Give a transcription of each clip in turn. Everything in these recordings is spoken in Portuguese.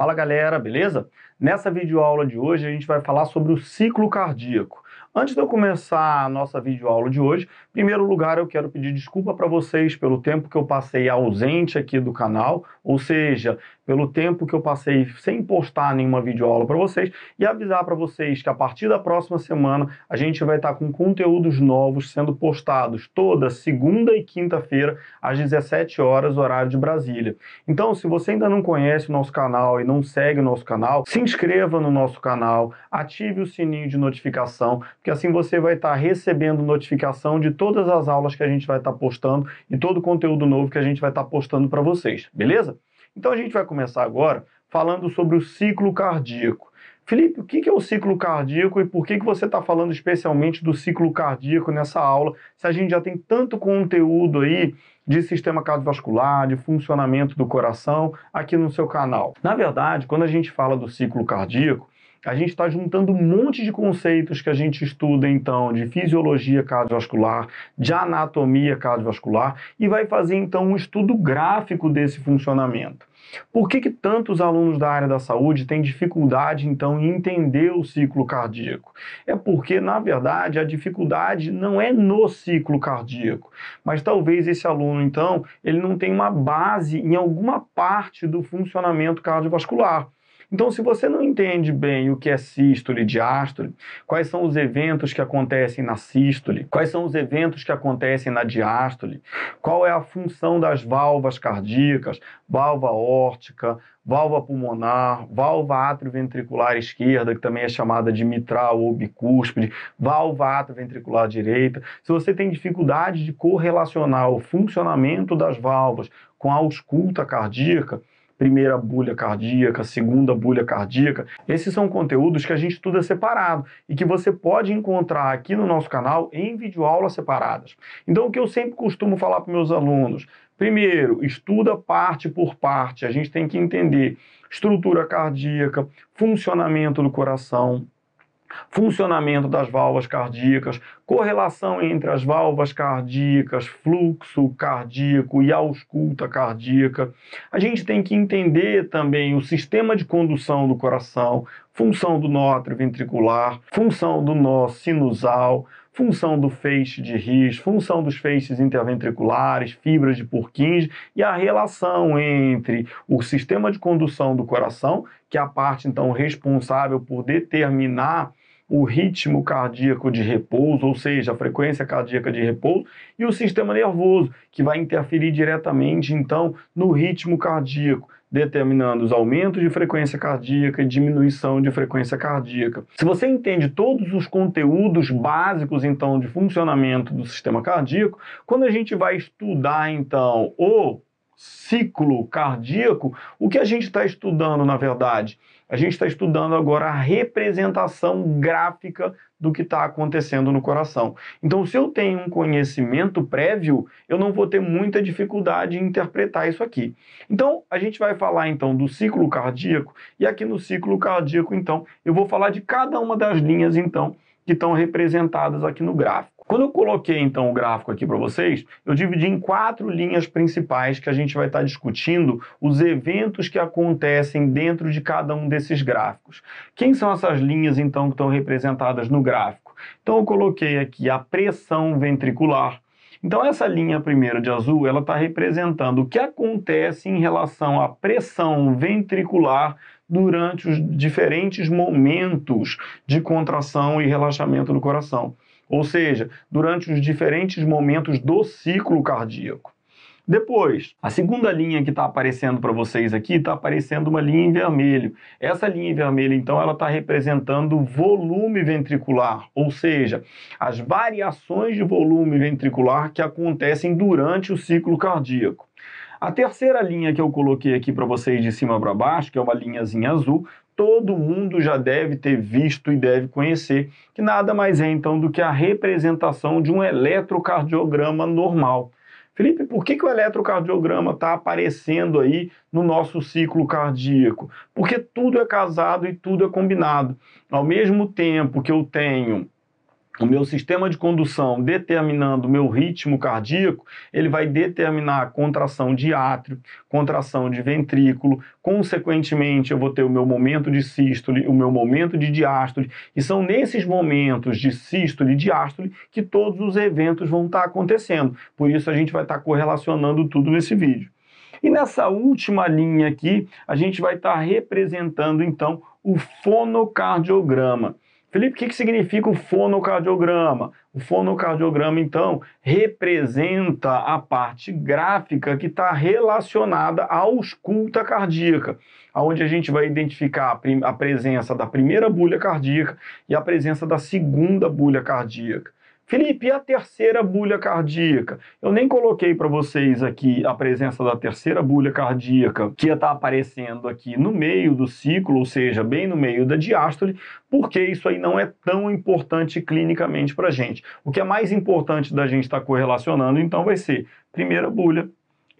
Fala galera, beleza? Nessa videoaula de hoje a gente vai falar sobre o ciclo cardíaco. Antes de eu começar a nossa videoaula de hoje, em primeiro lugar eu quero pedir desculpa para vocês pelo tempo que eu passei ausente aqui do canal, ou seja, pelo tempo que eu passei sem postar nenhuma videoaula para vocês e avisar para vocês que a partir da próxima semana a gente vai estar tá com conteúdos novos sendo postados toda segunda e quinta-feira às 17 horas horário de Brasília. Então, se você ainda não conhece o nosso canal e não segue o nosso canal, se inscreva no nosso canal, ative o sininho de notificação, porque assim você vai estar tá recebendo notificação de todas as aulas que a gente vai estar tá postando e todo o conteúdo novo que a gente vai estar tá postando para vocês, beleza? Então a gente vai começar agora falando sobre o ciclo cardíaco. Felipe, o que é o ciclo cardíaco e por que você está falando especialmente do ciclo cardíaco nessa aula, se a gente já tem tanto conteúdo aí de sistema cardiovascular, de funcionamento do coração aqui no seu canal. Na verdade, quando a gente fala do ciclo cardíaco, a gente está juntando um monte de conceitos que a gente estuda, então, de fisiologia cardiovascular, de anatomia cardiovascular, e vai fazer, então, um estudo gráfico desse funcionamento. Por que, que tantos alunos da área da saúde têm dificuldade, então, em entender o ciclo cardíaco? É porque, na verdade, a dificuldade não é no ciclo cardíaco, mas talvez esse aluno, então, ele não tenha uma base em alguma parte do funcionamento cardiovascular. Então, se você não entende bem o que é sístole e diástole, quais são os eventos que acontecem na sístole, quais são os eventos que acontecem na diástole, qual é a função das válvulas cardíacas, válvula órtica, válvula pulmonar, válvula atrioventricular esquerda, que também é chamada de mitral ou bicúspide, válvula atrioventricular direita. Se você tem dificuldade de correlacionar o funcionamento das válvulas com a ausculta cardíaca, primeira bulha cardíaca, segunda bulha cardíaca. Esses são conteúdos que a gente estuda separado e que você pode encontrar aqui no nosso canal em videoaulas separadas. Então, o que eu sempre costumo falar para meus alunos, Primeiro, estuda parte por parte. A gente tem que entender estrutura cardíaca, funcionamento do coração, funcionamento das válvulas cardíacas, correlação entre as válvulas cardíacas, fluxo cardíaco e ausculta cardíaca. A gente tem que entender também o sistema de condução do coração, função do nó atrioventricular, função do nó sinusal, função do feixe de His, função dos feixes interventriculares, fibras de Purkinje e a relação entre o sistema de condução do coração, que é a parte então responsável por determinar o ritmo cardíaco de repouso, ou seja, a frequência cardíaca de repouso, e o sistema nervoso, que vai interferir diretamente então no ritmo cardíaco, determinando os aumentos de frequência cardíaca e diminuição de frequência cardíaca. Se você entende todos os conteúdos básicos então de funcionamento do sistema cardíaco, quando a gente vai estudar então o ciclo cardíaco, o que a gente está estudando, na verdade? A gente está estudando agora a representação gráfica do que está acontecendo no coração. Então, se eu tenho um conhecimento prévio, eu não vou ter muita dificuldade em interpretar isso aqui. Então, a gente vai falar então do ciclo cardíaco e aqui no ciclo cardíaco, então, eu vou falar de cada uma das linhas então que estão representadas aqui no gráfico. Quando eu coloquei então o gráfico aqui para vocês, eu dividi em quatro linhas principais que a gente vai estar tá discutindo os eventos que acontecem dentro de cada um desses gráficos. Quem são essas linhas então que estão representadas no gráfico? Então eu coloquei aqui a pressão ventricular. Então essa linha primeira de azul, ela está representando o que acontece em relação à pressão ventricular durante os diferentes momentos de contração e relaxamento do coração ou seja, durante os diferentes momentos do ciclo cardíaco. Depois, a segunda linha que está aparecendo para vocês aqui está aparecendo uma linha em vermelho. Essa linha em vermelho, então, ela está representando o volume ventricular, ou seja, as variações de volume ventricular que acontecem durante o ciclo cardíaco. A terceira linha que eu coloquei aqui para vocês de cima para baixo, que é uma linhazinha azul, todo mundo já deve ter visto e deve conhecer, que nada mais é então do que a representação de um eletrocardiograma normal. Felipe, por que, que o eletrocardiograma está aparecendo aí no nosso ciclo cardíaco? Porque tudo é casado e tudo é combinado. Ao mesmo tempo que eu tenho o meu sistema de condução determinando o meu ritmo cardíaco, ele vai determinar a contração de átrio, contração de ventrículo, consequentemente eu vou ter o meu momento de sístole, o meu momento de diástole, e são nesses momentos de sístole e diástole que todos os eventos vão estar acontecendo. Por isso a gente vai estar correlacionando tudo nesse vídeo. E nessa última linha aqui, a gente vai estar representando então o fonocardiograma. Felipe, o que, que significa o fonocardiograma? O fonocardiograma, então, representa a parte gráfica que está relacionada à ausculta cardíaca, onde a gente vai identificar a, a presença da primeira bulha cardíaca e a presença da segunda bulha cardíaca. Felipe, e a terceira bulha cardíaca? Eu nem coloquei para vocês aqui a presença da terceira bulha cardíaca, que está aparecendo aqui no meio do ciclo, ou seja, bem no meio da diástole, porque isso aí não é tão importante clinicamente para a gente. O que é mais importante da gente estar tá correlacionando, então, vai ser primeira bulha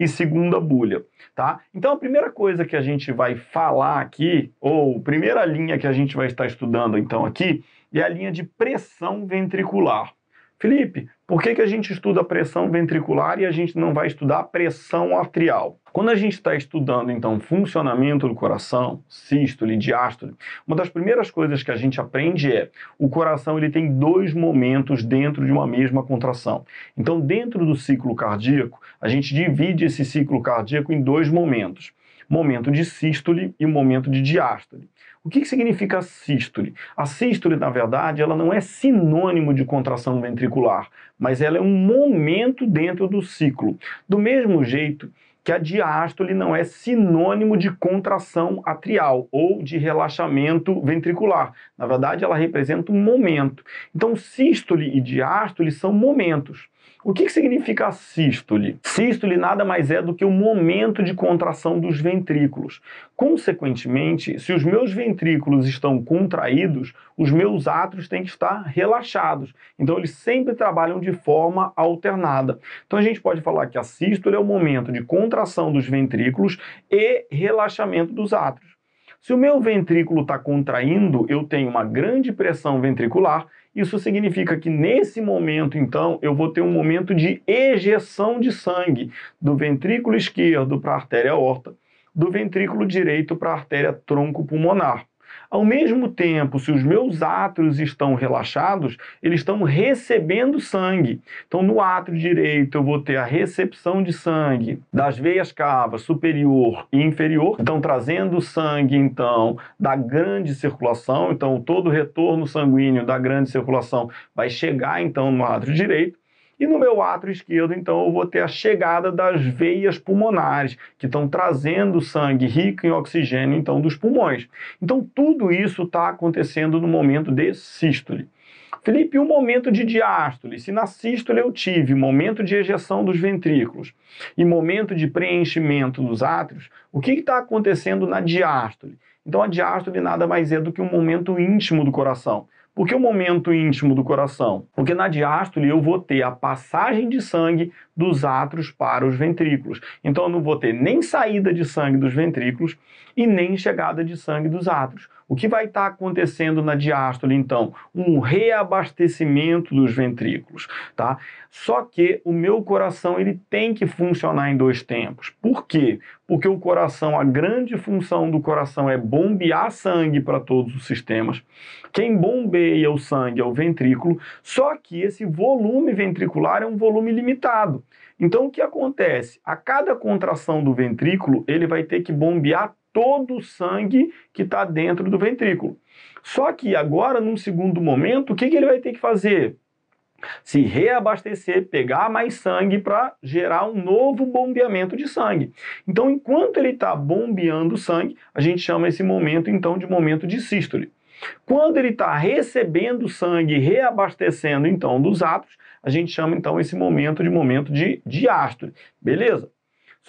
e segunda bulha, tá? Então a primeira coisa que a gente vai falar aqui, ou primeira linha que a gente vai estar estudando então aqui, é a linha de pressão ventricular. Felipe, por que, que a gente estuda pressão ventricular e a gente não vai estudar pressão arterial? Quando a gente está estudando, então, funcionamento do coração, sístole, diástole, uma das primeiras coisas que a gente aprende é o coração ele tem dois momentos dentro de uma mesma contração. Então, dentro do ciclo cardíaco, a gente divide esse ciclo cardíaco em dois momentos momento de sístole e momento de diástole. O que, que significa sístole? A sístole, na verdade, ela não é sinônimo de contração ventricular, mas ela é um momento dentro do ciclo. Do mesmo jeito que a diástole não é sinônimo de contração atrial ou de relaxamento ventricular. Na verdade, ela representa um momento. Então, sístole e diástole são momentos. O que, que significa a sístole? Sístole nada mais é do que o momento de contração dos ventrículos. Consequentemente, se os meus ventrículos estão contraídos, os meus átrios têm que estar relaxados. Então, eles sempre trabalham de forma alternada. Então, a gente pode falar que a sístole é o momento de contração dos ventrículos e relaxamento dos átrios. Se o meu ventrículo está contraindo, eu tenho uma grande pressão ventricular isso significa que nesse momento, então, eu vou ter um momento de ejeção de sangue do ventrículo esquerdo para a artéria aorta, do ventrículo direito para a artéria tronco pulmonar. Ao mesmo tempo, se os meus átrios estão relaxados, eles estão recebendo sangue. Então, no átrio direito, eu vou ter a recepção de sangue das veias cavas superior e inferior, então trazendo sangue então da grande circulação, então todo o retorno sanguíneo da grande circulação vai chegar então no átrio direito e no meu átrio esquerdo, então, eu vou ter a chegada das veias pulmonares, que estão trazendo sangue rico em oxigênio, então, dos pulmões. Então, tudo isso está acontecendo no momento de sístole. Felipe, um o momento de diástole? Se na sístole eu tive momento de ejeção dos ventrículos e momento de preenchimento dos átrios, o que está acontecendo na diástole? Então, a diástole nada mais é do que um momento íntimo do coração. Por que é o momento íntimo do coração? Porque na diástole eu vou ter a passagem de sangue dos átrios para os ventrículos. Então eu não vou ter nem saída de sangue dos ventrículos e nem chegada de sangue dos átrios. O que vai estar acontecendo na diástole, então? Um reabastecimento dos ventrículos, tá? Só que o meu coração, ele tem que funcionar em dois tempos. Por quê? Porque o coração, a grande função do coração é bombear sangue para todos os sistemas. Quem bombeia o sangue é o ventrículo, só que esse volume ventricular é um volume limitado. Então, o que acontece? A cada contração do ventrículo, ele vai ter que bombear todo o sangue que está dentro do ventrículo. Só que agora, num segundo momento, o que, que ele vai ter que fazer? se reabastecer, pegar mais sangue para gerar um novo bombeamento de sangue. Então, enquanto ele está bombeando sangue, a gente chama esse momento então de momento de sístole. Quando ele está recebendo sangue, reabastecendo então dos átomos, a gente chama então esse momento de momento de diástole. Beleza?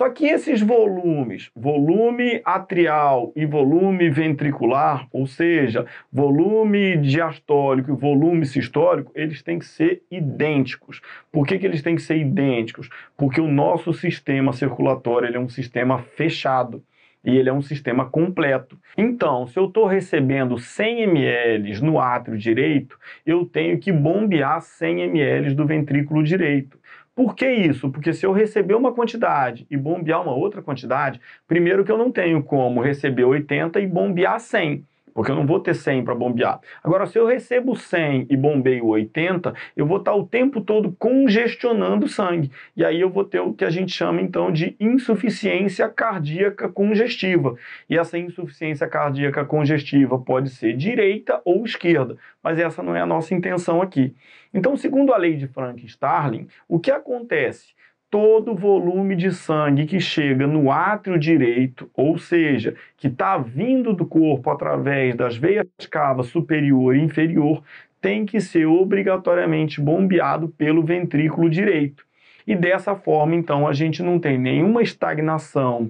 Só que esses volumes, volume atrial e volume ventricular, ou seja, volume diastólico e volume sistólico, eles têm que ser idênticos. Por que, que eles têm que ser idênticos? Porque o nosso sistema circulatório ele é um sistema fechado e ele é um sistema completo. Então, se eu estou recebendo 100 ml no átrio direito, eu tenho que bombear 100 ml do ventrículo direito. Por que isso? Porque se eu receber uma quantidade e bombear uma outra quantidade, primeiro que eu não tenho como receber 80 e bombear 100 porque eu não vou ter 100 para bombear. Agora, se eu recebo 100 e bombeio 80, eu vou estar tá o tempo todo congestionando o sangue. E aí eu vou ter o que a gente chama então de insuficiência cardíaca congestiva. E essa insuficiência cardíaca congestiva pode ser direita ou esquerda, mas essa não é a nossa intenção aqui. Então, segundo a lei de Frank Starling, o que acontece? todo o volume de sangue que chega no átrio direito, ou seja, que está vindo do corpo através das veias cava superior e inferior, tem que ser obrigatoriamente bombeado pelo ventrículo direito. E dessa forma, então, a gente não tem nenhuma estagnação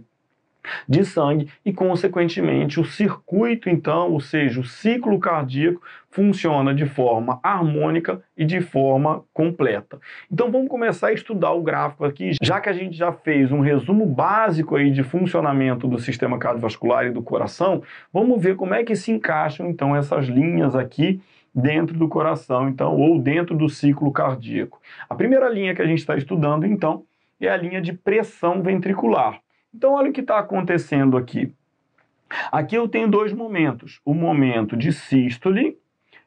de sangue e, consequentemente, o circuito, então, ou seja, o ciclo cardíaco, funciona de forma harmônica e de forma completa. Então vamos começar a estudar o gráfico aqui, já que a gente já fez um resumo básico aí de funcionamento do sistema cardiovascular e do coração, vamos ver como é que se encaixam então essas linhas aqui dentro do coração, então, ou dentro do ciclo cardíaco. A primeira linha que a gente está estudando, então, é a linha de pressão ventricular. Então, olha o que está acontecendo aqui. Aqui eu tenho dois momentos: o momento de sístole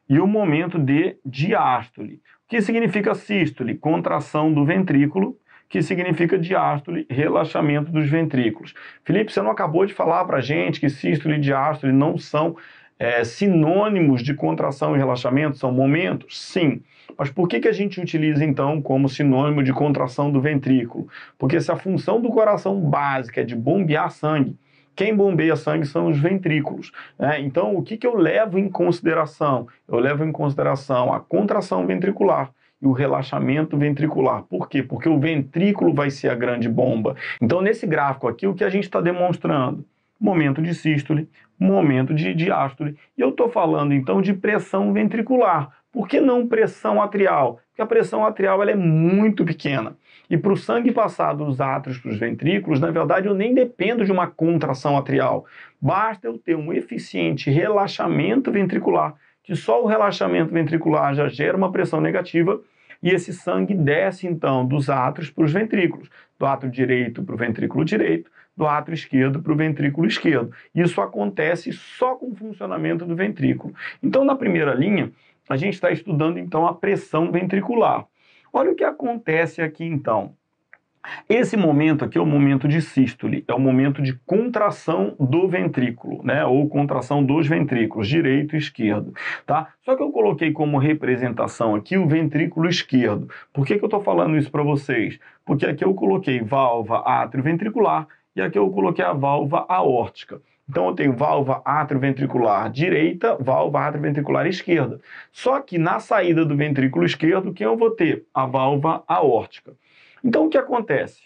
e o momento de diástole. O que significa sístole? Contração do ventrículo, que significa diástole, relaxamento dos ventrículos. Felipe, você não acabou de falar para gente que sístole e diástole não são é, sinônimos de contração e relaxamento? São momentos? Sim. Mas por que, que a gente utiliza então como sinônimo de contração do ventrículo? Porque se a função do coração básica é de bombear sangue, quem bombeia sangue são os ventrículos. Né? Então, o que, que eu levo em consideração? Eu levo em consideração a contração ventricular e o relaxamento ventricular. Por quê? Porque o ventrículo vai ser a grande bomba. Então, nesse gráfico aqui, o que a gente está demonstrando? momento de sístole, momento de diástole. E eu estou falando então de pressão ventricular. Por que não pressão atrial? Porque a pressão atrial ela é muito pequena. E para o sangue passar dos átrios para os ventrículos, na verdade, eu nem dependo de uma contração atrial. Basta eu ter um eficiente relaxamento ventricular, que só o relaxamento ventricular já gera uma pressão negativa e esse sangue desce então dos átrios para os ventrículos, do átrio direito para o ventrículo direito, do átrio esquerdo para o ventrículo esquerdo. Isso acontece só com o funcionamento do ventrículo. Então, na primeira linha, a gente está estudando então a pressão ventricular. Olha o que acontece aqui então. Esse momento aqui é o momento de sístole, é o momento de contração do ventrículo, né? Ou contração dos ventrículos, direito e esquerdo, tá? Só que eu coloquei como representação aqui o ventrículo esquerdo. Por que, que eu estou falando isso para vocês? Porque aqui eu coloquei valva atrioventricular e aqui eu coloquei a válvula aórtica. Então eu tenho válvula atrioventricular direita, válvula atrioventricular esquerda. Só que na saída do ventrículo esquerdo, quem eu vou ter? A válvula aórtica. Então o que acontece?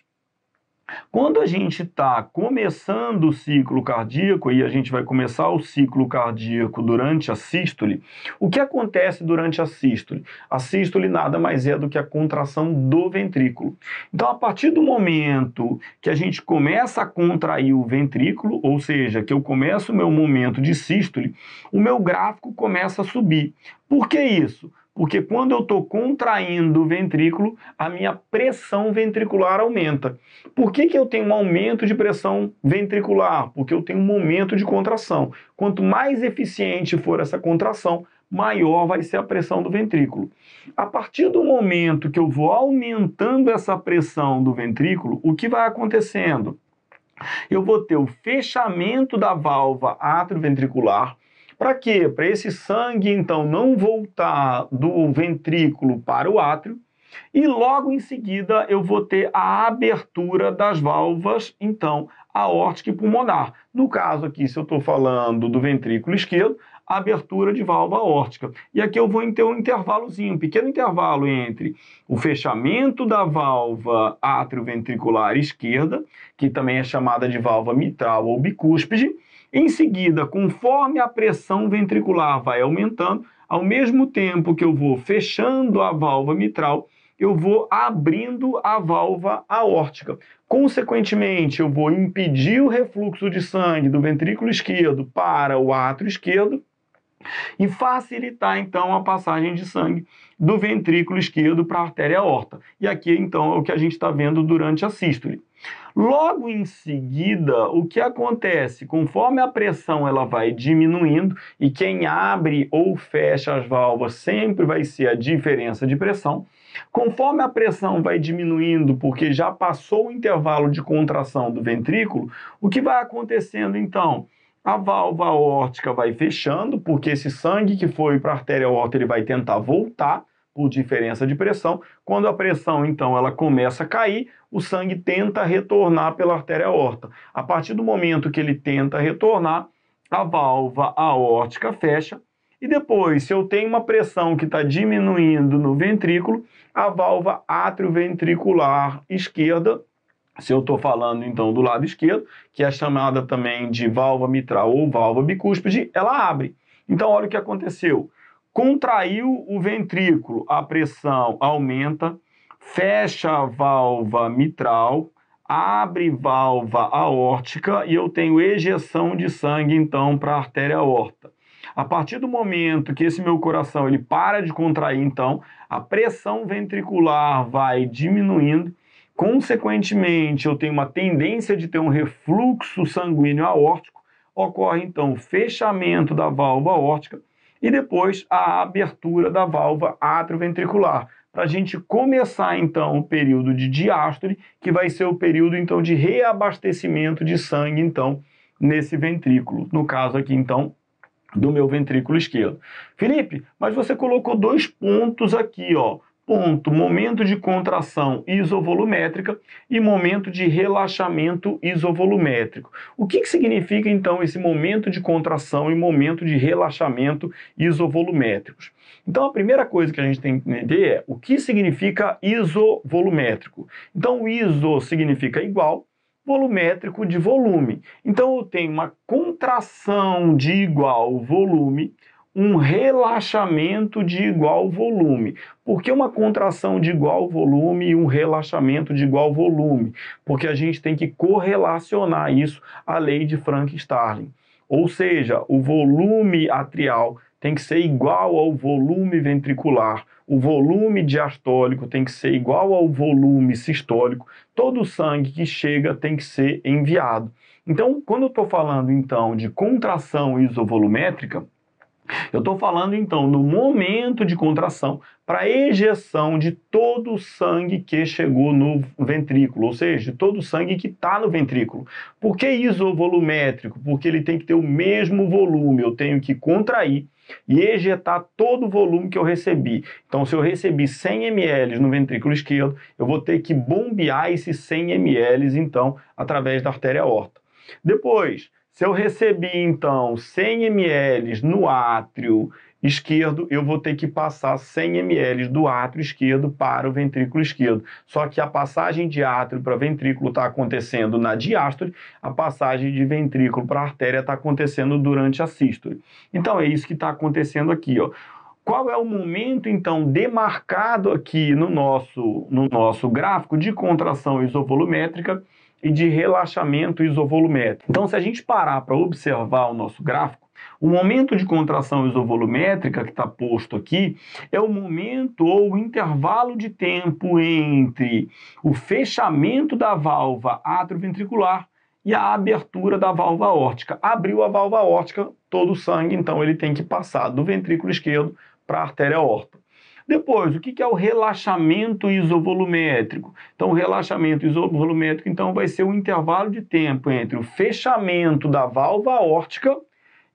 Quando a gente está começando o ciclo cardíaco, e a gente vai começar o ciclo cardíaco durante a sístole, o que acontece durante a sístole? A sístole nada mais é do que a contração do ventrículo. Então, a partir do momento que a gente começa a contrair o ventrículo, ou seja, que eu começo o meu momento de sístole, o meu gráfico começa a subir. Por que isso? Porque quando eu estou contraindo o ventrículo, a minha pressão ventricular aumenta. Por que, que eu tenho um aumento de pressão ventricular? Porque eu tenho um momento de contração. Quanto mais eficiente for essa contração, maior vai ser a pressão do ventrículo. A partir do momento que eu vou aumentando essa pressão do ventrículo, o que vai acontecendo? Eu vou ter o fechamento da válvula atrioventricular, para quê? Para esse sangue, então, não voltar do ventrículo para o átrio, e logo em seguida eu vou ter a abertura das válvulas, então, aórtica e pulmonar. No caso aqui, se eu estou falando do ventrículo esquerdo, abertura de válvula aórtica. E aqui eu vou ter um intervalozinho, um pequeno intervalo entre o fechamento da válvula atrioventricular esquerda, que também é chamada de válvula mitral ou bicúspide, em seguida, conforme a pressão ventricular vai aumentando, ao mesmo tempo que eu vou fechando a válvula mitral, eu vou abrindo a válvula aórtica. Consequentemente, eu vou impedir o refluxo de sangue do ventrículo esquerdo para o átrio esquerdo e facilitar então a passagem de sangue do ventrículo esquerdo para a artéria aorta. E aqui então é o que a gente está vendo durante a sístole. Logo em seguida, o que acontece? Conforme a pressão ela vai diminuindo e quem abre ou fecha as válvulas sempre vai ser a diferença de pressão. Conforme a pressão vai diminuindo, porque já passou o intervalo de contração do ventrículo, o que vai acontecendo então? a válvula aórtica vai fechando, porque esse sangue que foi para a artéria aorta ele vai tentar voltar por diferença de pressão. Quando a pressão então ela começa a cair, o sangue tenta retornar pela artéria aorta. A partir do momento que ele tenta retornar, a válvula aórtica fecha. E depois, se eu tenho uma pressão que está diminuindo no ventrículo, a válvula atrioventricular esquerda se eu estou falando então do lado esquerdo, que é chamada também de válvula mitral ou válvula bicúspide, ela abre. Então olha o que aconteceu. Contraiu o ventrículo, a pressão aumenta, fecha a válvula mitral, abre válvula aórtica e eu tenho ejeção de sangue então para a artéria aorta. A partir do momento que esse meu coração ele para de contrair, então a pressão ventricular vai diminuindo Consequentemente, eu tenho uma tendência de ter um refluxo sanguíneo aórtico, ocorre então o fechamento da válvula aórtica e depois a abertura da válvula atrioventricular, para a gente começar então o período de diástole, que vai ser o período então de reabastecimento de sangue então nesse ventrículo, no caso aqui então do meu ventrículo esquerdo. Felipe, mas você colocou dois pontos aqui, ó ponto, momento de contração isovolumétrica e momento de relaxamento isovolumétrico. O que, que significa então esse momento de contração e momento de relaxamento isovolumétricos? Então a primeira coisa que a gente tem que entender é o que significa isovolumétrico. Então iso significa igual, volumétrico de volume. Então eu tenho uma contração de igual volume um relaxamento de igual volume. Por que uma contração de igual volume e um relaxamento de igual volume? Porque a gente tem que correlacionar isso à lei de Frank-Starling. Ou seja, o volume atrial tem que ser igual ao volume ventricular, o volume diastólico tem que ser igual ao volume sistólico, todo o sangue que chega tem que ser enviado. Então, quando eu estou falando então de contração isovolumétrica, eu estou falando então no momento de contração para ejeção de todo o sangue que chegou no ventrículo, ou seja, de todo o sangue que está no ventrículo. Por que isovolumétrico? Porque ele tem que ter o mesmo volume, eu tenho que contrair e ejetar todo o volume que eu recebi. Então, se eu recebi 100 ml no ventrículo esquerdo, eu vou ter que bombear esses 100 ml, então, através da artéria aorta. Depois, se eu recebi, então, 100 ml no átrio esquerdo, eu vou ter que passar 100 ml do átrio esquerdo para o ventrículo esquerdo. Só que a passagem de átrio para ventrículo está acontecendo na diástole, a passagem de ventrículo para artéria está acontecendo durante a sístole. Então é isso que está acontecendo aqui, ó. Qual é o momento então demarcado aqui no nosso no nosso gráfico de contração isovolumétrica? e de relaxamento isovolumétrico. Então, se a gente parar para observar o nosso gráfico, o momento de contração isovolumétrica que está posto aqui é o momento ou o intervalo de tempo entre o fechamento da válvula atroventricular e a abertura da válvula órtica. Abriu a válvula órtica, todo o sangue, então ele tem que passar do ventrículo esquerdo para a artéria aorta. Depois, o que é o relaxamento isovolumétrico? Então, o relaxamento isovolumétrico então, vai ser o intervalo de tempo entre o fechamento da válvula aórtica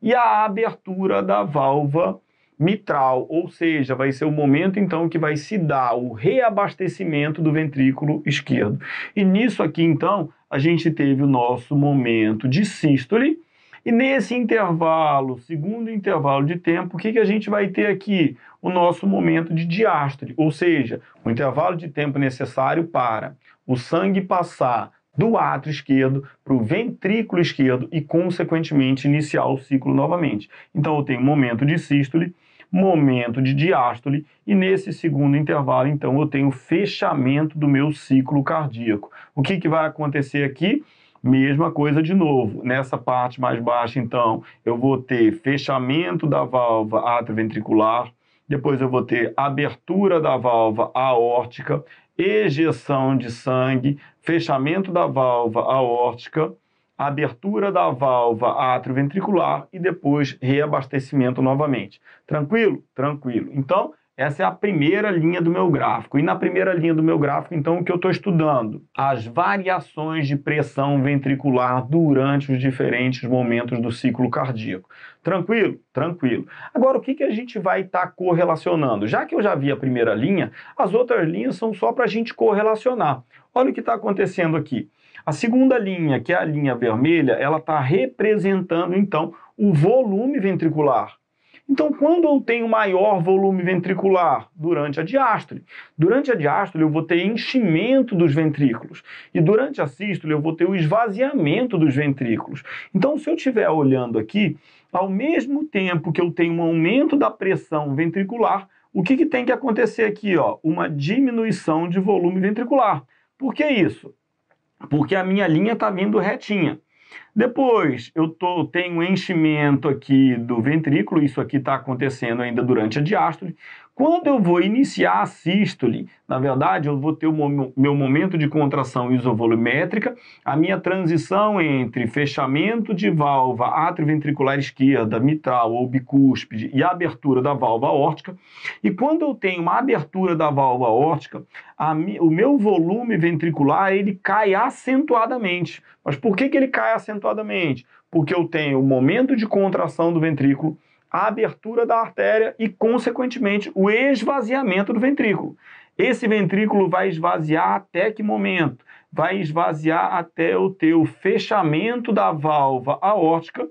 e a abertura da válvula mitral, ou seja, vai ser o momento então que vai se dar o reabastecimento do ventrículo esquerdo. E nisso aqui então, a gente teve o nosso momento de sístole, e nesse intervalo, segundo intervalo de tempo, o que, que a gente vai ter aqui? O nosso momento de diástole, ou seja, o intervalo de tempo necessário para o sangue passar do átrio esquerdo para o ventrículo esquerdo e, consequentemente, iniciar o ciclo novamente. Então, eu tenho momento de sístole, momento de diástole e, nesse segundo intervalo, então, eu tenho fechamento do meu ciclo cardíaco. O que, que vai acontecer aqui? Mesma coisa de novo. Nessa parte mais baixa, então, eu vou ter fechamento da válvula atrioventricular, depois eu vou ter abertura da válvula aórtica, ejeção de sangue, fechamento da válvula aórtica, abertura da válvula atrioventricular e depois reabastecimento novamente. Tranquilo? Tranquilo. Então, essa é a primeira linha do meu gráfico. E na primeira linha do meu gráfico, então, o que eu estou estudando? As variações de pressão ventricular durante os diferentes momentos do ciclo cardíaco. Tranquilo? Tranquilo. Agora, o que, que a gente vai estar tá correlacionando? Já que eu já vi a primeira linha, as outras linhas são só para a gente correlacionar. Olha o que está acontecendo aqui. A segunda linha, que é a linha vermelha, ela está representando, então, o volume ventricular. Então, quando eu tenho maior volume ventricular durante a diástole, durante a diástole eu vou ter enchimento dos ventrículos e durante a sístole eu vou ter o esvaziamento dos ventrículos. Então, se eu estiver olhando aqui, ao mesmo tempo que eu tenho um aumento da pressão ventricular, o que, que tem que acontecer aqui? Ó? Uma diminuição de volume ventricular. Por que isso? Porque a minha linha está vindo retinha. Depois, eu tô, tenho enchimento aqui do ventrículo, isso aqui está acontecendo ainda durante a diástole. Quando eu vou iniciar a sístole, na verdade, eu vou ter o meu momento de contração isovolumétrica, a minha transição entre fechamento de valva atrioventricular esquerda, mitral ou bicúspide e abertura da valva órtica. E quando eu tenho uma abertura da valva órtica, mi, o meu volume ventricular ele cai acentuadamente. Mas por que, que ele cai acentuadamente? Porque eu tenho o momento de contração do ventrículo a abertura da artéria e, consequentemente, o esvaziamento do ventrículo. Esse ventrículo vai esvaziar até que momento? Vai esvaziar até o teu fechamento da válvula aórtica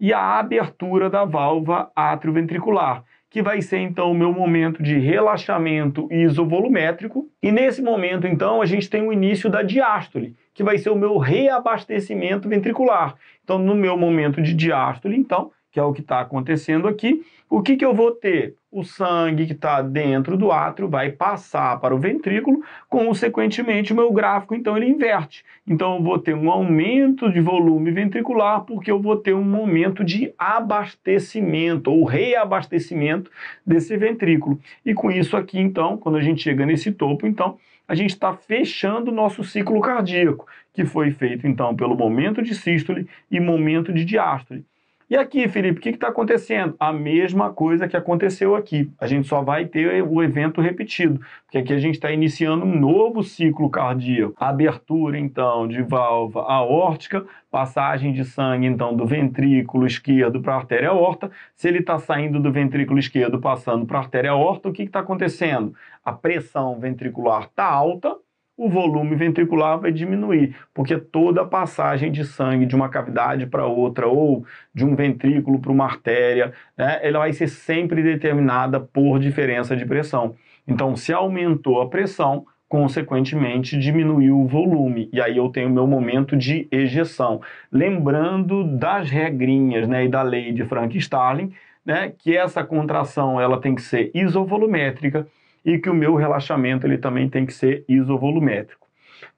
e a abertura da válvula atrioventricular, que vai ser então o meu momento de relaxamento isovolumétrico. E nesse momento, então, a gente tem o início da diástole, que vai ser o meu reabastecimento ventricular. Então, no meu momento de diástole, então, que é o que está acontecendo aqui, o que, que eu vou ter? O sangue que está dentro do átrio vai passar para o ventrículo, consequentemente o meu gráfico então ele inverte. Então eu vou ter um aumento de volume ventricular porque eu vou ter um momento de abastecimento ou reabastecimento desse ventrículo. E com isso aqui então, quando a gente chega nesse topo, então a gente está fechando o nosso ciclo cardíaco, que foi feito então pelo momento de sístole e momento de diástole. E aqui, Felipe, o que está acontecendo? A mesma coisa que aconteceu aqui. A gente só vai ter o evento repetido, porque aqui a gente está iniciando um novo ciclo cardíaco. Abertura, então, de válvula aórtica, passagem de sangue, então, do ventrículo esquerdo para a artéria aorta. Se ele está saindo do ventrículo esquerdo passando para a artéria aorta, o que está acontecendo? A pressão ventricular está alta, o volume ventricular vai diminuir, porque toda a passagem de sangue de uma cavidade para outra ou de um ventrículo para uma artéria, né, ela vai ser sempre determinada por diferença de pressão. Então, se aumentou a pressão, consequentemente diminuiu o volume e aí eu tenho meu momento de ejeção. Lembrando das regrinhas né, e da lei de Frank Starling, né, que essa contração ela tem que ser isovolumétrica e que o meu relaxamento ele também tem que ser isovolumétrico.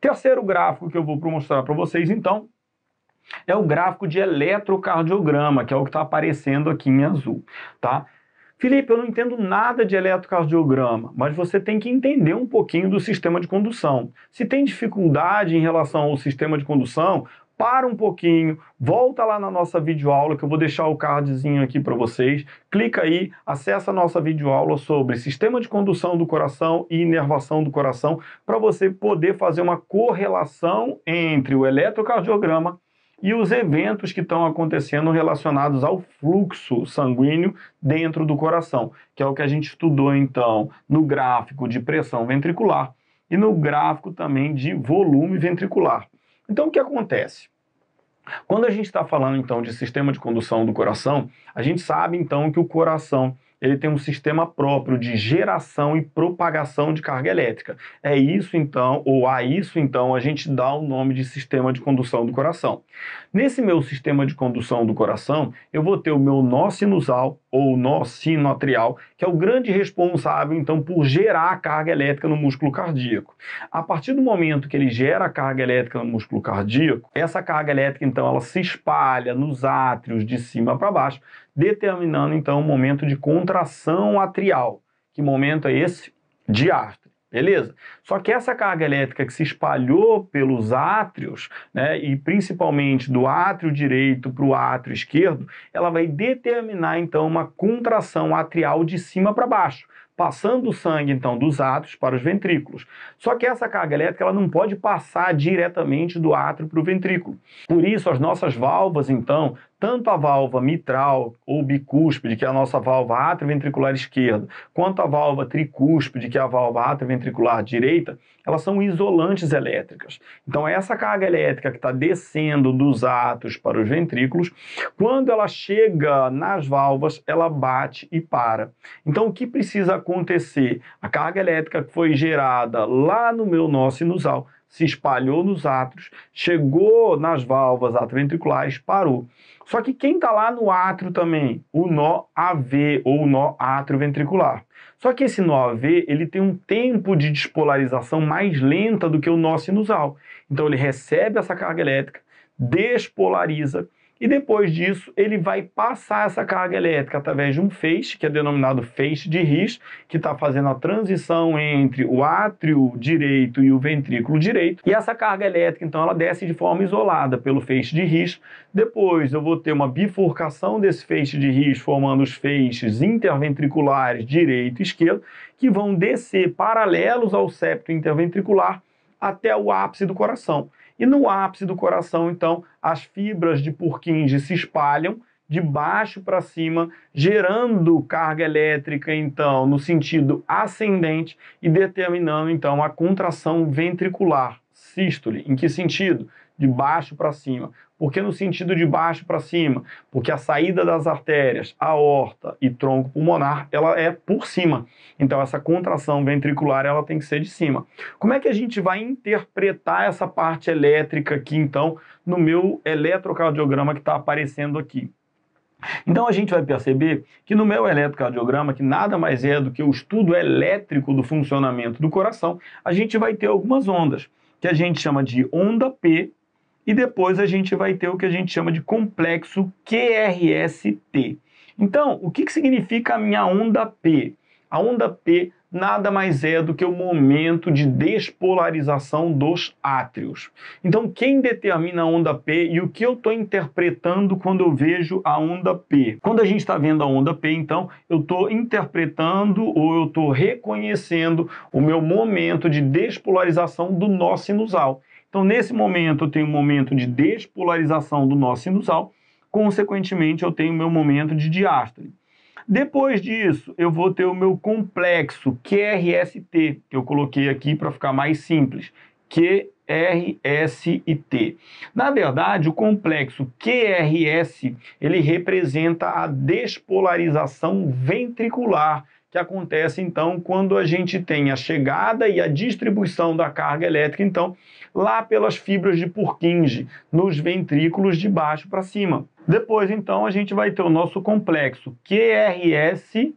Terceiro gráfico que eu vou mostrar para vocês, então, é o gráfico de eletrocardiograma, que é o que está aparecendo aqui em azul, tá? Felipe, eu não entendo nada de eletrocardiograma, mas você tem que entender um pouquinho do sistema de condução. Se tem dificuldade em relação ao sistema de condução, para um pouquinho, volta lá na nossa videoaula que eu vou deixar o cardzinho aqui para vocês. Clica aí, acessa a nossa videoaula sobre sistema de condução do coração e inervação do coração para você poder fazer uma correlação entre o eletrocardiograma e os eventos que estão acontecendo relacionados ao fluxo sanguíneo dentro do coração, que é o que a gente estudou então no gráfico de pressão ventricular e no gráfico também de volume ventricular. Então, o que acontece? Quando a gente está falando, então, de sistema de condução do coração, a gente sabe, então, que o coração ele tem um sistema próprio de geração e propagação de carga elétrica. É isso então, ou a isso então, a gente dá o nome de sistema de condução do coração. Nesse meu sistema de condução do coração, eu vou ter o meu nó sinusal ou nó sinoatrial, que é o grande responsável então por gerar a carga elétrica no músculo cardíaco. A partir do momento que ele gera a carga elétrica no músculo cardíaco, essa carga elétrica então ela se espalha nos átrios de cima para baixo, determinando então o momento de contração atrial. Que momento é esse? De Beleza? Só que essa carga elétrica que se espalhou pelos átrios, né, e principalmente do átrio direito para o átrio esquerdo, ela vai determinar então uma contração atrial de cima para baixo, passando o sangue então dos átrios para os ventrículos. Só que essa carga elétrica ela não pode passar diretamente do átrio para o ventrículo. Por isso as nossas válvulas então tanto a válvula mitral ou bicúspide, que é a nossa válvula atrioventricular esquerda, quanto a válvula tricúspide, que é a válvula atrioventricular direita, elas são isolantes elétricas. Então, essa carga elétrica que está descendo dos átrios para os ventrículos, quando ela chega nas válvulas, ela bate e para. Então, o que precisa acontecer? A carga elétrica que foi gerada lá no meu nó sinusal se espalhou nos átrios, chegou nas válvulas atrioventriculares, parou. Só que quem está lá no átrio também? O nó AV ou nó atrioventricular. Só que esse nó AV ele tem um tempo de despolarização mais lenta do que o nó sinusal. Então ele recebe essa carga elétrica, despolariza e depois disso ele vai passar essa carga elétrica através de um feixe, que é denominado feixe de His, que está fazendo a transição entre o átrio direito e o ventrículo direito. E essa carga elétrica, então, ela desce de forma isolada pelo feixe de His. Depois eu vou ter uma bifurcação desse feixe de His, formando os feixes interventriculares direito e esquerdo, que vão descer paralelos ao septo interventricular até o ápice do coração. E no ápice do coração, então, as fibras de Purkinje se espalham de baixo para cima, gerando carga elétrica, então, no sentido ascendente e determinando, então, a contração ventricular, sístole. Em que sentido? de baixo para cima. Por que no sentido de baixo para cima? Porque a saída das artérias, aorta e tronco pulmonar, ela é por cima. Então essa contração ventricular, ela tem que ser de cima. Como é que a gente vai interpretar essa parte elétrica aqui, então, no meu eletrocardiograma que está aparecendo aqui? Então a gente vai perceber que no meu eletrocardiograma, que nada mais é do que o estudo elétrico do funcionamento do coração, a gente vai ter algumas ondas, que a gente chama de onda P e depois a gente vai ter o que a gente chama de complexo QRST. Então, o que, que significa a minha onda P? A onda P nada mais é do que o momento de despolarização dos átrios. Então, quem determina a onda P e o que eu estou interpretando quando eu vejo a onda P? Quando a gente está vendo a onda P, então, eu estou interpretando ou eu estou reconhecendo o meu momento de despolarização do nó sinusal. Então, nesse momento, eu tenho um momento de despolarização do nó sinusal, consequentemente, eu tenho o meu momento de diástole. Depois disso, eu vou ter o meu complexo QRST, que eu coloquei aqui para ficar mais simples, QRST. Na verdade, o complexo QRS, ele representa a despolarização ventricular que acontece então quando a gente tem a chegada e a distribuição da carga elétrica, então, lá pelas fibras de Purkinje, nos ventrículos de baixo para cima. Depois, então, a gente vai ter o nosso complexo QRS-T.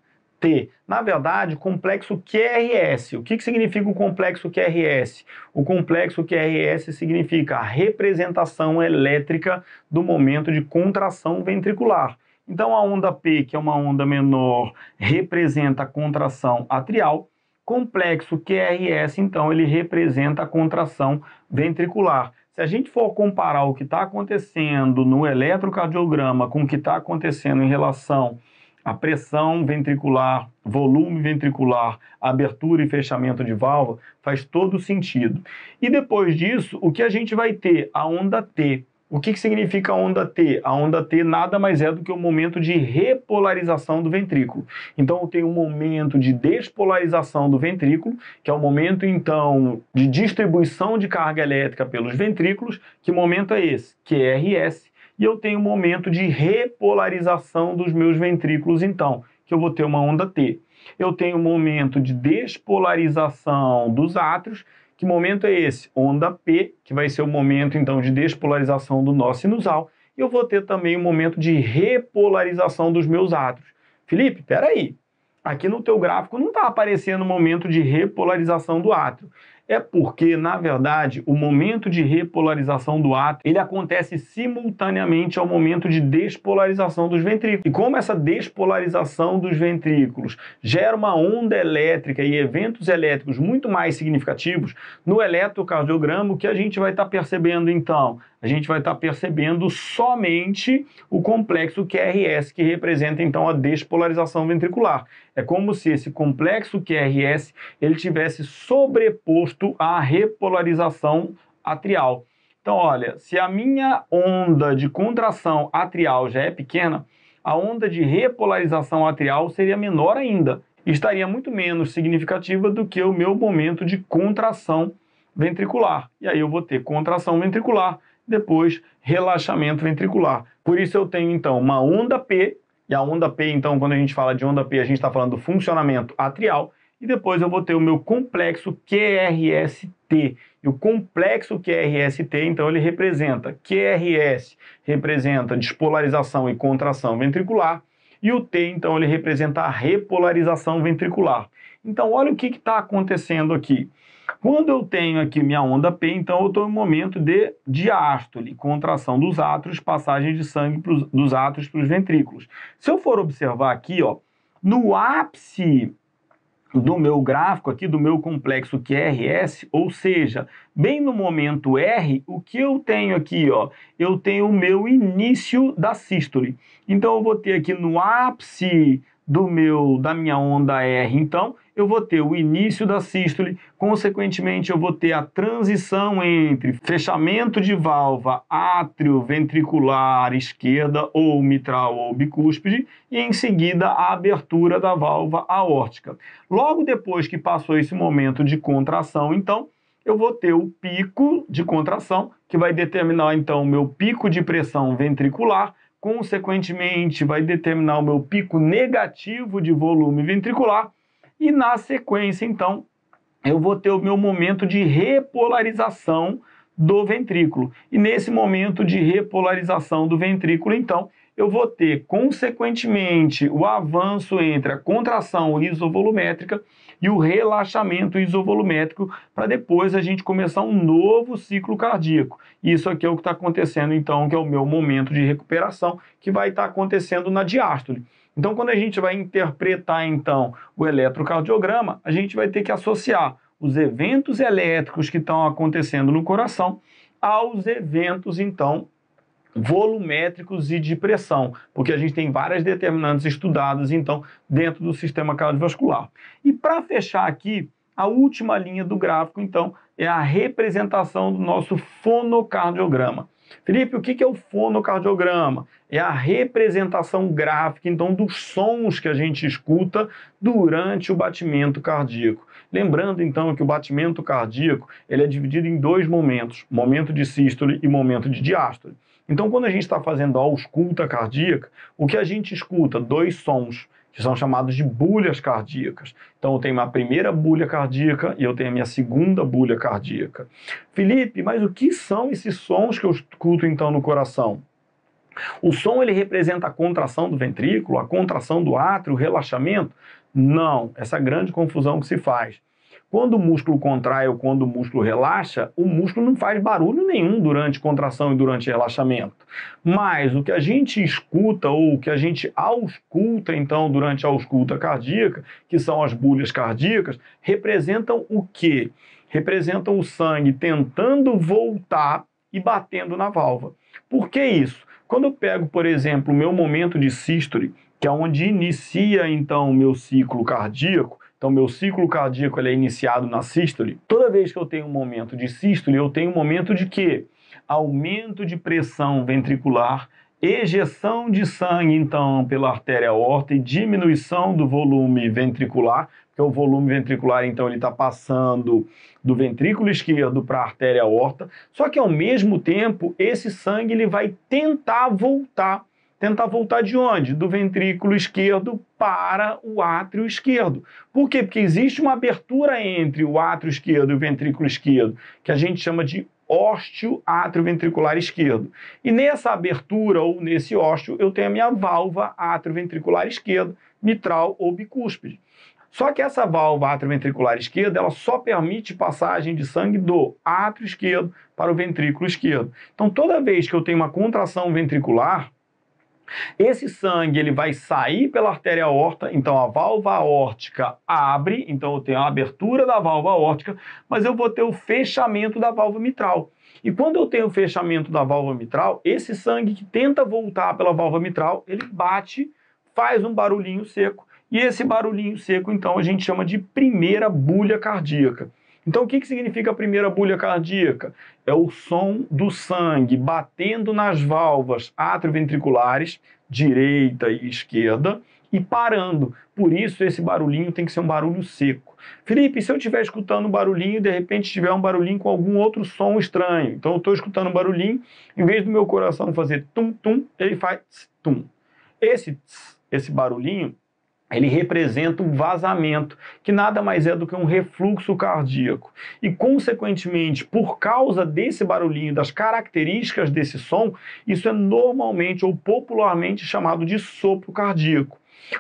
Na verdade, complexo QRS. O que, que significa o complexo QRS? O complexo QRS significa a representação elétrica do momento de contração ventricular. Então, a onda P, que é uma onda menor, representa a contração atrial. Complexo QRS, então, ele representa a contração ventricular. Se a gente for comparar o que está acontecendo no eletrocardiograma com o que está acontecendo em relação à pressão ventricular, volume ventricular, abertura e fechamento de válvula, faz todo sentido. E depois disso, o que a gente vai ter? A onda T o que, que significa onda T? A onda T nada mais é do que o um momento de repolarização do ventrículo. Então, eu tenho um momento de despolarização do ventrículo, que é o um momento, então, de distribuição de carga elétrica pelos ventrículos. Que momento é esse? QRS. E eu tenho um momento de repolarização dos meus ventrículos, então, que eu vou ter uma onda T. Eu tenho um momento de despolarização dos átrios, que momento é esse? Onda P, que vai ser o momento então de despolarização do nó sinusal. E eu vou ter também o um momento de repolarização dos meus átrios. Felipe, peraí. Aqui no teu gráfico não está aparecendo o momento de repolarização do átrio é porque, na verdade, o momento de repolarização do ato ele acontece simultaneamente ao momento de despolarização dos ventrículos. E como essa despolarização dos ventrículos gera uma onda elétrica e eventos elétricos muito mais significativos, no eletrocardiograma o que a gente vai estar tá percebendo então a gente vai estar tá percebendo somente o complexo QRS, que representa então a despolarização ventricular. É como se esse complexo QRS ele tivesse sobreposto à repolarização atrial. Então, olha, se a minha onda de contração atrial já é pequena, a onda de repolarização atrial seria menor ainda, estaria muito menos significativa do que o meu momento de contração ventricular. E aí eu vou ter contração ventricular, depois relaxamento ventricular. Por isso eu tenho então uma onda P, e a onda P, então, quando a gente fala de onda P, a gente está falando do funcionamento atrial, e depois eu vou ter o meu complexo QRST. E o complexo QRST, então, ele representa QRS, representa despolarização e contração ventricular, e o T, então, ele representa a repolarização ventricular. Então, olha o que está acontecendo aqui. Quando eu tenho aqui minha onda P, então eu estou em um momento de diástole, contração dos átrios, passagem de sangue pros, dos átrios para os ventrículos. Se eu for observar aqui, ó, no ápice do meu gráfico aqui, do meu complexo QRS, é ou seja, bem no momento R, o que eu tenho aqui, ó? Eu tenho o meu início da sístole. Então eu vou ter aqui no ápice do meu da minha onda R, então, eu vou ter o início da sístole, consequentemente, eu vou ter a transição entre fechamento de válvula atrioventricular esquerda ou mitral ou bicúspide e em seguida a abertura da válvula aórtica. Logo depois que passou esse momento de contração, então, eu vou ter o pico de contração, que vai determinar então o meu pico de pressão ventricular, consequentemente vai determinar o meu pico negativo de volume ventricular e na sequência, então, eu vou ter o meu momento de repolarização do ventrículo. E nesse momento de repolarização do ventrículo, então, eu vou ter, consequentemente, o avanço entre a contração isovolumétrica e o relaxamento isovolumétrico, para depois a gente começar um novo ciclo cardíaco. Isso aqui é o que está acontecendo, então, que é o meu momento de recuperação, que vai estar tá acontecendo na diástole. Então, quando a gente vai interpretar então o eletrocardiograma, a gente vai ter que associar os eventos elétricos que estão acontecendo no coração aos eventos então volumétricos e de pressão, porque a gente tem várias determinantes estudadas então dentro do sistema cardiovascular. E para fechar aqui, a última linha do gráfico então é a representação do nosso fonocardiograma. Felipe, o que é o fonocardiograma? É a representação gráfica, então, dos sons que a gente escuta durante o batimento cardíaco. Lembrando, então, que o batimento cardíaco ele é dividido em dois momentos, momento de sístole e momento de diástole. Então, quando a gente está fazendo a ausculta cardíaca, o que a gente escuta? Dois sons que são chamados de bolhas cardíacas. Então eu tenho uma primeira bolha cardíaca e eu tenho a minha segunda bolha cardíaca. Felipe, mas o que são esses sons que eu escuto então no coração? O som ele representa a contração do ventrículo, a contração do átrio, o relaxamento? Não, essa grande confusão que se faz. Quando o músculo contrai ou quando o músculo relaxa, o músculo não faz barulho nenhum durante contração e durante relaxamento. Mas o que a gente escuta ou o que a gente ausculta, então, durante a ausculta cardíaca, que são as bolhas cardíacas, representam o quê? Representam o sangue tentando voltar e batendo na válvula. Por que isso? Quando eu pego, por exemplo, o meu momento de sístole, que é onde inicia então o meu ciclo cardíaco, então, meu ciclo cardíaco é iniciado na sístole. Toda vez que eu tenho um momento de sístole, eu tenho um momento de quê? Aumento de pressão ventricular, ejeção de sangue, então, pela artéria aorta e diminuição do volume ventricular, porque o volume ventricular, então, ele está passando do ventrículo esquerdo para a artéria aorta. Só que, ao mesmo tempo, esse sangue ele vai tentar voltar tentar voltar de onde? Do ventrículo esquerdo para o átrio esquerdo. Por quê? Porque existe uma abertura entre o átrio esquerdo e o ventrículo esquerdo, que a gente chama de ósteo atrioventricular esquerdo. E nessa abertura ou nesse ósteo, eu tenho a minha válvula atrioventricular esquerda, mitral ou bicúspide. Só que essa válvula atrioventricular esquerda, ela só permite passagem de sangue do átrio esquerdo para o ventrículo esquerdo. Então, toda vez que eu tenho uma contração ventricular, esse sangue ele vai sair pela artéria aorta, então a válvula aórtica abre, então eu tenho a abertura da válvula aórtica, mas eu vou ter o fechamento da válvula mitral. E quando eu tenho o fechamento da válvula mitral, esse sangue que tenta voltar pela válvula mitral, ele bate, faz um barulhinho seco, e esse barulhinho seco, então, a gente chama de primeira bulha cardíaca. Então, o que, que significa a primeira bolha cardíaca? É o som do sangue batendo nas válvulas atrioventriculares, direita e esquerda, e parando. Por isso, esse barulhinho tem que ser um barulho seco. Felipe, se eu estiver escutando um barulhinho e de repente tiver um barulhinho com algum outro som estranho, então eu estou escutando um barulhinho, em vez do meu coração fazer tum-tum, ele faz tum. Esse, tss, esse barulhinho ele representa um vazamento, que nada mais é do que um refluxo cardíaco. E, consequentemente, por causa desse barulhinho, das características desse som, isso é normalmente ou popularmente chamado de sopro cardíaco.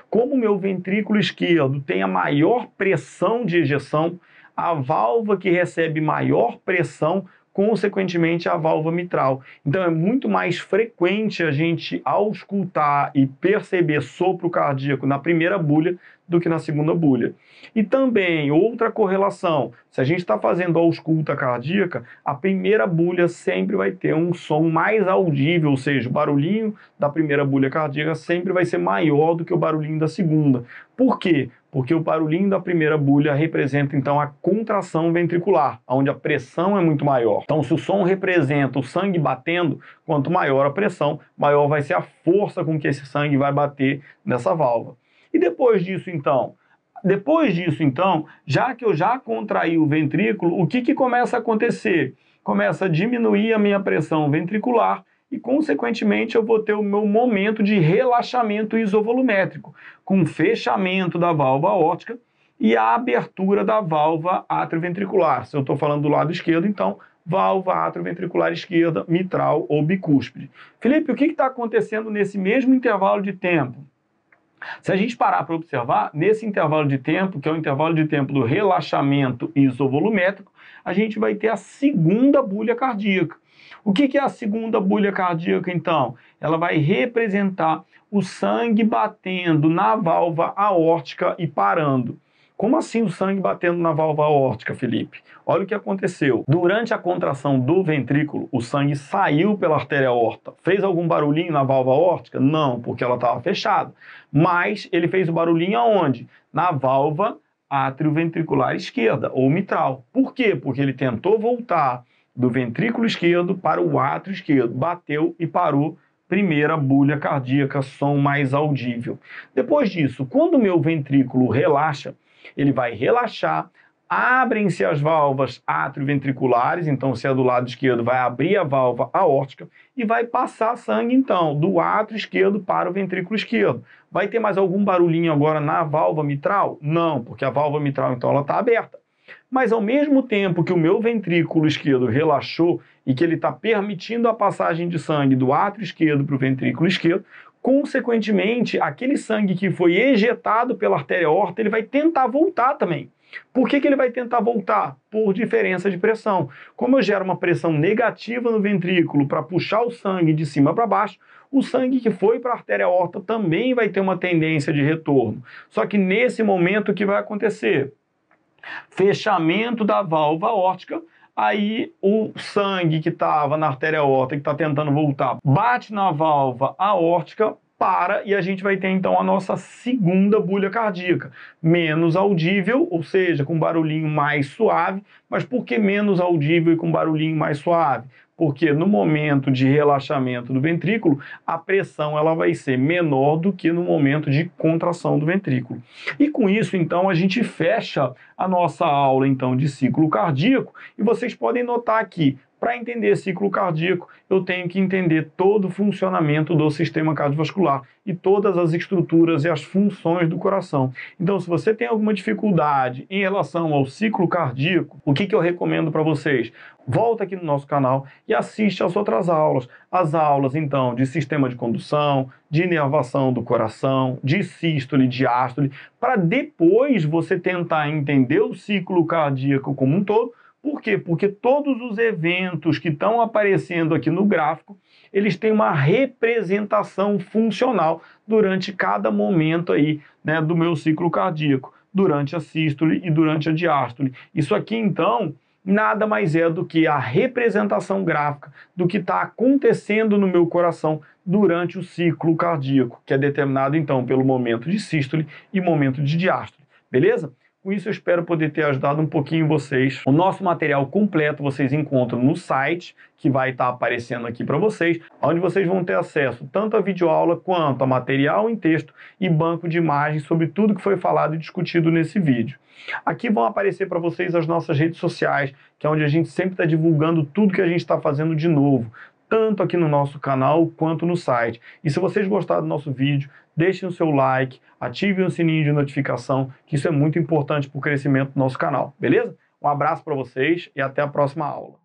Como o meu ventrículo esquerdo tem a maior pressão de ejeção, a válvula que recebe maior pressão consequentemente a válvula mitral. Então é muito mais frequente a gente auscultar e perceber sopro cardíaco na primeira bulha do que na segunda bulha. E também outra correlação, se a gente está fazendo ausculta cardíaca, a primeira bulha sempre vai ter um som mais audível, ou seja, o barulhinho da primeira bulha cardíaca sempre vai ser maior do que o barulhinho da segunda. Por quê? porque o barulhinho da primeira bulha representa então a contração ventricular, onde a pressão é muito maior. Então, se o som representa o sangue batendo, quanto maior a pressão, maior vai ser a força com que esse sangue vai bater nessa válvula. E depois disso, então, depois disso, então, já que eu já contraí o ventrículo, o que, que começa a acontecer? Começa a diminuir a minha pressão ventricular e, consequentemente, eu vou ter o meu momento de relaxamento isovolumétrico, com fechamento da válvula óptica e a abertura da válvula atrioventricular. Se eu estou falando do lado esquerdo, então válvula atrioventricular esquerda, mitral ou bicúspide. Felipe, o que está acontecendo nesse mesmo intervalo de tempo? Se a gente parar para observar, nesse intervalo de tempo, que é o intervalo de tempo do relaxamento isovolumétrico, a gente vai ter a segunda bulha cardíaca. O que é a segunda bolha cardíaca, então? Ela vai representar o sangue batendo na válvula aórtica e parando. Como assim o sangue batendo na válvula aórtica, Felipe? Olha o que aconteceu. Durante a contração do ventrículo, o sangue saiu pela artéria aorta. Fez algum barulhinho na válvula aórtica? Não, porque ela estava fechada. Mas ele fez o barulhinho aonde? Na válvula atrioventricular esquerda ou mitral. Por quê? Porque ele tentou voltar do ventrículo esquerdo para o átrio esquerdo. Bateu e parou. Primeira bolha cardíaca, som mais audível. Depois disso, quando o meu ventrículo relaxa, ele vai relaxar, abrem-se as válvulas atrioventriculares, então se é do lado esquerdo vai abrir a válvula aórtica e vai passar sangue então do átrio esquerdo para o ventrículo esquerdo. Vai ter mais algum barulhinho agora na válvula mitral? Não, porque a válvula mitral então ela está aberta. Mas ao mesmo tempo que o meu ventrículo esquerdo relaxou e que ele está permitindo a passagem de sangue do átrio esquerdo para o ventrículo esquerdo, consequentemente, aquele sangue que foi ejetado pela artéria horta, ele vai tentar voltar também. Por que, que ele vai tentar voltar? Por diferença de pressão. Como eu gero uma pressão negativa no ventrículo para puxar o sangue de cima para baixo, o sangue que foi para a artéria horta também vai ter uma tendência de retorno. Só que nesse momento o que vai acontecer? Fechamento da válvula aórtica, aí o sangue que estava na artéria aórtica, que está tentando voltar, bate na válvula aórtica, para e a gente vai ter então a nossa segunda bulha cardíaca, menos audível, ou seja, com barulhinho mais suave. Mas por que menos audível e com barulhinho mais suave? porque no momento de relaxamento do ventrículo, a pressão ela vai ser menor do que no momento de contração do ventrículo. E com isso, então, a gente fecha a nossa aula então de ciclo cardíaco e vocês podem notar aqui para entender ciclo cardíaco, eu tenho que entender todo o funcionamento do sistema cardiovascular e todas as estruturas e as funções do coração. Então, se você tem alguma dificuldade em relação ao ciclo cardíaco, o que, que eu recomendo para vocês? Volta aqui no nosso canal e assiste às outras aulas. As aulas, então, de sistema de condução, de inervação do coração, de sístole, diástole, para depois você tentar entender o ciclo cardíaco como um todo por quê? Porque todos os eventos que estão aparecendo aqui no gráfico, eles têm uma representação funcional durante cada momento aí, né, do meu ciclo cardíaco, durante a sístole e durante a diástole. Isso aqui então nada mais é do que a representação gráfica do que está acontecendo no meu coração durante o ciclo cardíaco, que é determinado então pelo momento de sístole e momento de diástole. Beleza? Com isso, eu espero poder ter ajudado um pouquinho vocês. O nosso material completo vocês encontram no site, que vai estar aparecendo aqui para vocês, onde vocês vão ter acesso tanto a videoaula quanto a material em texto e banco de imagens sobre tudo que foi falado e discutido nesse vídeo. Aqui vão aparecer para vocês as nossas redes sociais, que é onde a gente sempre está divulgando tudo que a gente está fazendo de novo, tanto aqui no nosso canal quanto no site. E se vocês gostaram do nosso vídeo, Deixe o seu like, ative o sininho de notificação, que isso é muito importante para o crescimento do nosso canal, beleza? Um abraço para vocês e até a próxima aula.